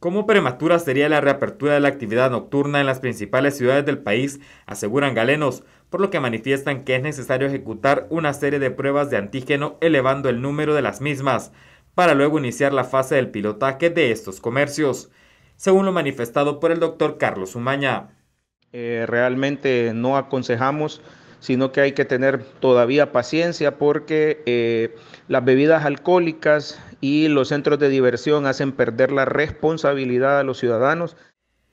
¿Cómo prematura sería la reapertura de la actividad nocturna en las principales ciudades del país? Aseguran galenos, por lo que manifiestan que es necesario ejecutar una serie de pruebas de antígeno elevando el número de las mismas, para luego iniciar la fase del pilotaje de estos comercios, según lo manifestado por el doctor Carlos Umaña. Eh, realmente no aconsejamos sino que hay que tener todavía paciencia porque eh, las bebidas alcohólicas y los centros de diversión hacen perder la responsabilidad a los ciudadanos.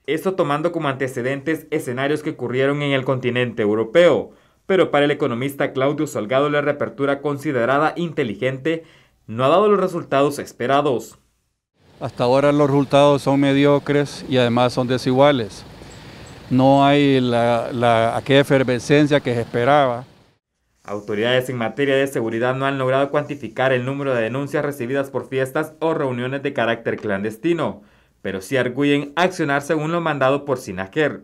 Esto tomando como antecedentes escenarios que ocurrieron en el continente europeo, pero para el economista Claudio Salgado la reapertura considerada inteligente no ha dado los resultados esperados. Hasta ahora los resultados son mediocres y además son desiguales no hay la, aquella efervescencia que se esperaba. Autoridades en materia de seguridad no han logrado cuantificar el número de denuncias recibidas por fiestas o reuniones de carácter clandestino, pero sí arguyen accionar según lo mandado por Sinajer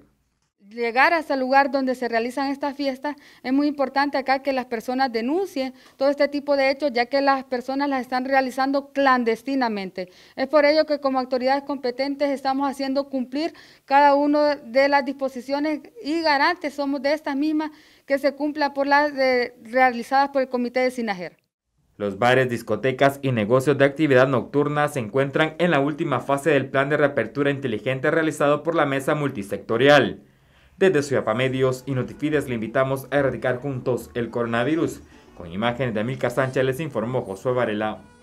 llegar hasta el lugar donde se realizan estas fiestas, es muy importante acá que las personas denuncien todo este tipo de hechos, ya que las personas las están realizando clandestinamente. Es por ello que como autoridades competentes estamos haciendo cumplir cada una de las disposiciones y garantes somos de estas mismas que se cumplan por las realizadas por el Comité de Sinajer. Los bares, discotecas y negocios de actividad nocturna se encuentran en la última fase del plan de reapertura inteligente realizado por la mesa multisectorial. Desde Ciudad Medios y Notifides le invitamos a erradicar juntos el coronavirus. Con imágenes de Amilcar Sánchez les informó Josué Varela.